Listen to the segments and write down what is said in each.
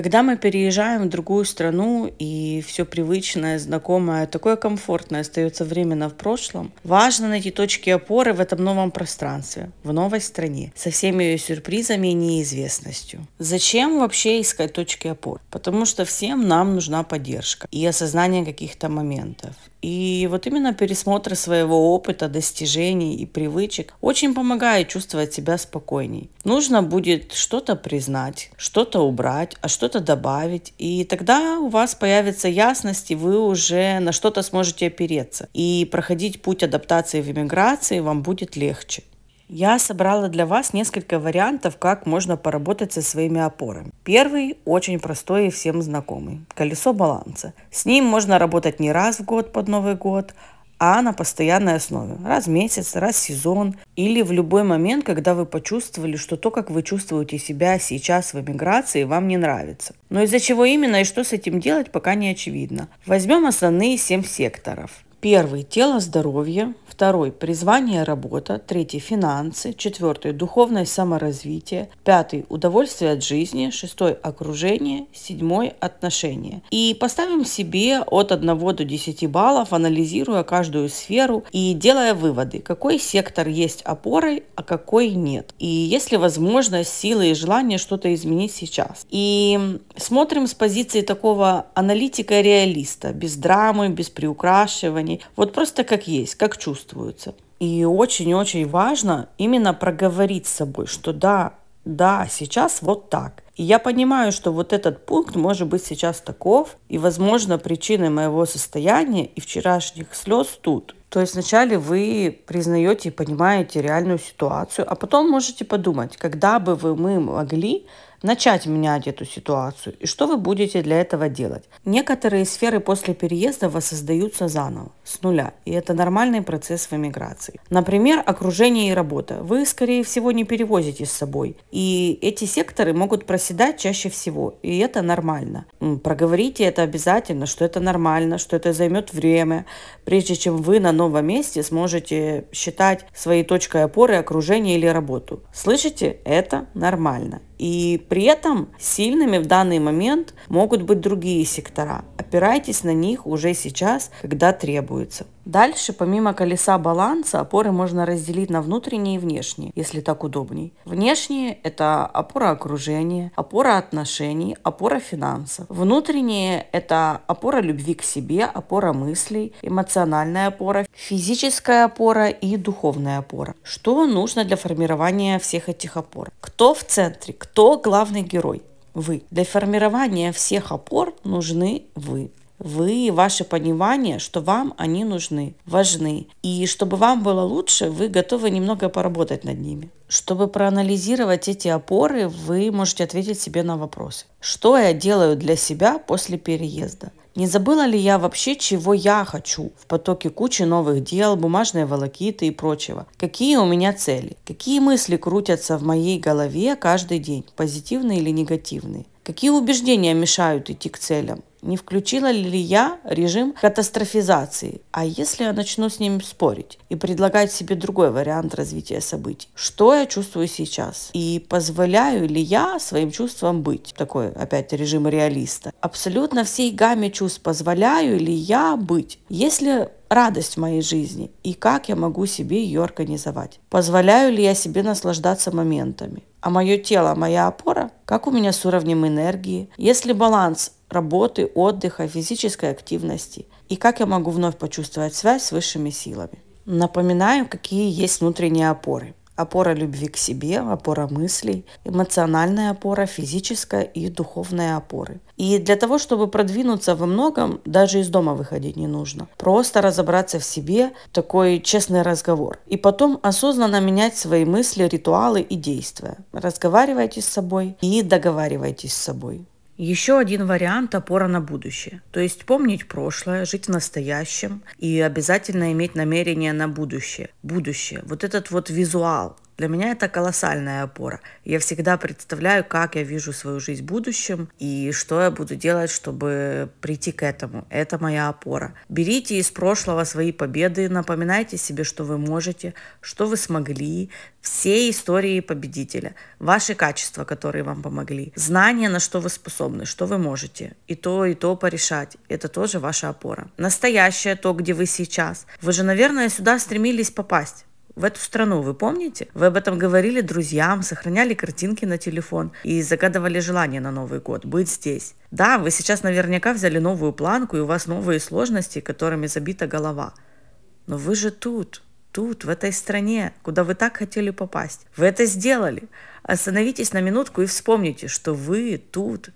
Когда мы переезжаем в другую страну и все привычное, знакомое, такое комфортное остается временно в прошлом, важно найти точки опоры в этом новом пространстве, в новой стране, со всеми ее сюрпризами и неизвестностью. Зачем вообще искать точки опоры? Потому что всем нам нужна поддержка и осознание каких-то моментов. И вот именно пересмотр своего опыта, достижений и привычек очень помогает чувствовать себя спокойней. Нужно будет что-то признать, что-то убрать, а что что-то добавить. И тогда у вас появится ясность, и вы уже на что-то сможете опереться. И проходить путь адаптации в иммиграции вам будет легче. Я собрала для вас несколько вариантов, как можно поработать со своими опорами. Первый очень простой и всем знакомый – колесо баланса. С ним можно работать не раз в год под Новый год, а на постоянной основе. Раз в месяц, раз в сезон или в любой момент, когда вы почувствовали, что то, как вы чувствуете себя сейчас в эмиграции, вам не нравится. Но из-за чего именно и что с этим делать, пока не очевидно. Возьмем основные семь секторов. Первый – тело, здоровье второй – призвание работа, третий – финансы, четвертый – духовное саморазвитие, пятый – удовольствие от жизни, шестой – окружение, седьмой – отношения. И поставим себе от 1 до 10 баллов, анализируя каждую сферу и делая выводы, какой сектор есть опорой, а какой нет. И есть ли возможность, силы и желание что-то изменить сейчас. И смотрим с позиции такого аналитика-реалиста, без драмы, без приукрашиваний, вот просто как есть, как чувство чувствуется. И очень-очень важно именно проговорить с собой, что да, да, сейчас вот так. И я понимаю, что вот этот пункт может быть сейчас таков, и, возможно, причиной моего состояния и вчерашних слез тут. То есть вначале вы признаете и понимаете реальную ситуацию, а потом можете подумать, когда бы вы мы могли начать менять эту ситуацию и что вы будете для этого делать. Некоторые сферы после переезда воссоздаются заново, с нуля, и это нормальный процесс в эмиграции. Например, окружение и работа. Вы, скорее всего, не перевозите с собой, и эти секторы могут проседать чаще всего, и это нормально. Проговорите это обязательно, что это нормально, что это займет время, прежде чем вы на новом месте сможете считать своей точкой опоры окружение или работу. Слышите? Это нормально. И при этом сильными в данный момент могут быть другие сектора. Опирайтесь на них уже сейчас, когда требуется. Дальше, помимо колеса баланса, опоры можно разделить на внутренние и внешние, если так удобней. Внешние – это опора окружения, опора отношений, опора финансов. Внутренние – это опора любви к себе, опора мыслей, эмоциональная опора, физическая опора и духовная опора. Что нужно для формирования всех этих опор? Кто в центре, кто главный герой? Вы. Для формирования всех опор нужны вы. Вы и ваше понимание, что вам они нужны, важны. И чтобы вам было лучше, вы готовы немного поработать над ними. Чтобы проанализировать эти опоры, вы можете ответить себе на вопросы. Что я делаю для себя после переезда? Не забыла ли я вообще, чего я хочу в потоке кучи новых дел, бумажной волокиты и прочего? Какие у меня цели? Какие мысли крутятся в моей голове каждый день, позитивные или негативные? Какие убеждения мешают идти к целям? не включила ли я режим катастрофизации? А если я начну с ним спорить и предлагать себе другой вариант развития событий? Что я чувствую сейчас? И позволяю ли я своим чувствам быть? Такой, опять, режим реалиста. Абсолютно всей гамме чувств позволяю ли я быть? Если радость в моей жизни и как я могу себе ее организовать? Позволяю ли я себе наслаждаться моментами? А мое тело, моя опора? Как у меня с уровнем энергии? Если баланс работы, отдыха, физической активности. И как я могу вновь почувствовать связь с высшими силами. Напоминаю, какие есть внутренние опоры. Опора любви к себе, опора мыслей, эмоциональная опора, физическая и духовная опоры. И для того, чтобы продвинуться во многом, даже из дома выходить не нужно. Просто разобраться в себе, такой честный разговор. И потом осознанно менять свои мысли, ритуалы и действия. Разговаривайте с собой и договаривайтесь с собой. Еще один вариант опора на будущее. То есть помнить прошлое, жить в настоящем и обязательно иметь намерение на будущее. Будущее. Вот этот вот визуал, для меня это колоссальная опора. Я всегда представляю, как я вижу свою жизнь в будущем и что я буду делать, чтобы прийти к этому. Это моя опора. Берите из прошлого свои победы, напоминайте себе, что вы можете, что вы смогли, все истории победителя, ваши качества, которые вам помогли, знания, на что вы способны, что вы можете, и то, и то порешать. Это тоже ваша опора. Настоящее то, где вы сейчас. Вы же, наверное, сюда стремились попасть в эту страну, вы помните? Вы об этом говорили друзьям, сохраняли картинки на телефон и загадывали желание на Новый год быть здесь. Да, вы сейчас наверняка взяли новую планку, и у вас новые сложности, которыми забита голова. Но вы же тут, тут, в этой стране, куда вы так хотели попасть. Вы это сделали. Остановитесь на минутку и вспомните, что вы тут,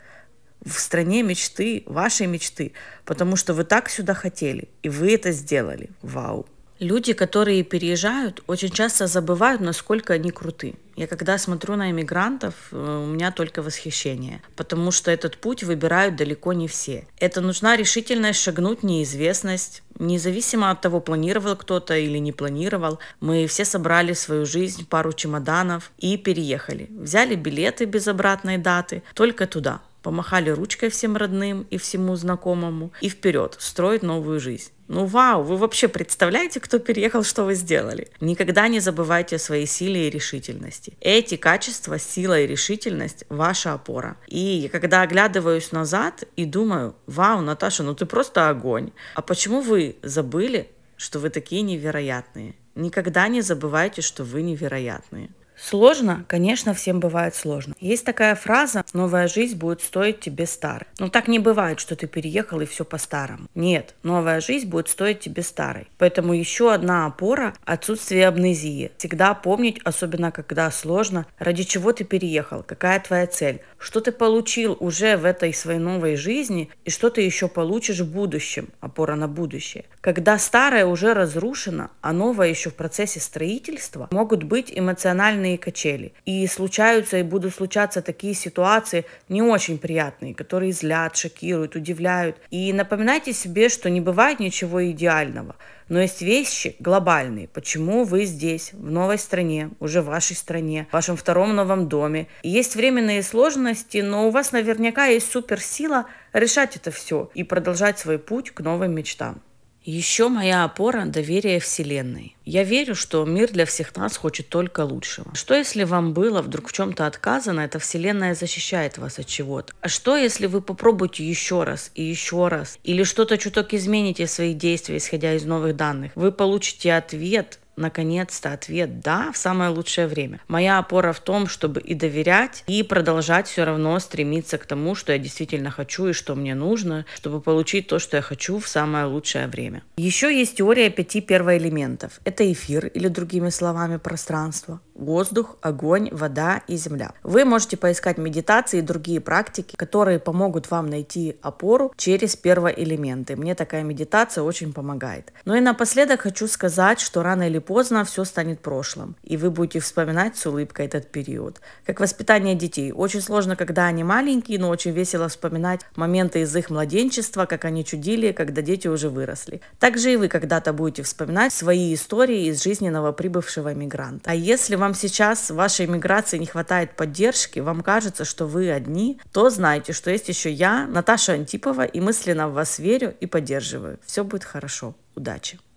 в стране мечты, вашей мечты, потому что вы так сюда хотели, и вы это сделали. Вау! Люди, которые переезжают, очень часто забывают, насколько они круты. Я когда смотрю на иммигрантов, э, у меня только восхищение, потому что этот путь выбирают далеко не все. Это нужна решительность шагнуть неизвестность, независимо от того, планировал кто-то или не планировал. Мы все собрали свою жизнь, пару чемоданов и переехали. Взяли билеты без обратной даты, только туда помахали ручкой всем родным и всему знакомому, и вперед, строить новую жизнь. Ну вау, вы вообще представляете, кто переехал, что вы сделали? Никогда не забывайте о своей силе и решительности. Эти качества, сила и решительность – ваша опора. И когда оглядываюсь назад и думаю, вау, Наташа, ну ты просто огонь. А почему вы забыли, что вы такие невероятные? Никогда не забывайте, что вы невероятные. Сложно, конечно, всем бывает сложно. Есть такая фраза «новая жизнь будет стоить тебе старой». Но ну, так не бывает, что ты переехал и все по-старому. Нет, новая жизнь будет стоить тебе старой. Поэтому еще одна опора – отсутствие амнезии. Всегда помнить, особенно когда сложно, ради чего ты переехал, какая твоя цель – что ты получил уже в этой своей новой жизни и что ты еще получишь в будущем, опора на будущее. Когда старое уже разрушено, а новое еще в процессе строительства, могут быть эмоциональные качели. И случаются и будут случаться такие ситуации не очень приятные, которые злят, шокируют, удивляют. И напоминайте себе, что не бывает ничего идеального. Но есть вещи глобальные. Почему вы здесь, в новой стране, уже в вашей стране, в вашем втором новом доме? И есть временные сложности, но у вас наверняка есть суперсила решать это все и продолжать свой путь к новым мечтам. Еще моя опора – доверие Вселенной. Я верю, что мир для всех нас хочет только лучшего. Что если вам было вдруг в чем-то отказано, эта Вселенная защищает вас от чего-то? А что если вы попробуете еще раз и еще раз? Или что-то чуток измените в своих действиях, исходя из новых данных? Вы получите ответ, наконец-то ответ «да» в самое лучшее время. Моя опора в том, чтобы и доверять, и продолжать все равно стремиться к тому, что я действительно хочу и что мне нужно, чтобы получить то, что я хочу в самое лучшее время. Еще есть теория пяти первоэлементов. Это эфир, или другими словами, пространство, воздух, огонь, вода и земля. Вы можете поискать медитации и другие практики, которые помогут вам найти опору через первоэлементы. Мне такая медитация очень помогает. Ну и напоследок хочу сказать, что рано или поздно все станет прошлым, и вы будете вспоминать с улыбкой этот период. Как воспитание детей. Очень сложно, когда они маленькие, но очень весело вспоминать моменты из их младенчества, как они чудили, когда дети уже выросли. Также и вы когда-то будете вспоминать свои истории из жизни новоприбывшего мигранта. А если вам сейчас в вашей миграции не хватает поддержки, вам кажется, что вы одни, то знайте, что есть еще я, Наташа Антипова, и мысленно в вас верю и поддерживаю. Все будет хорошо. Удачи!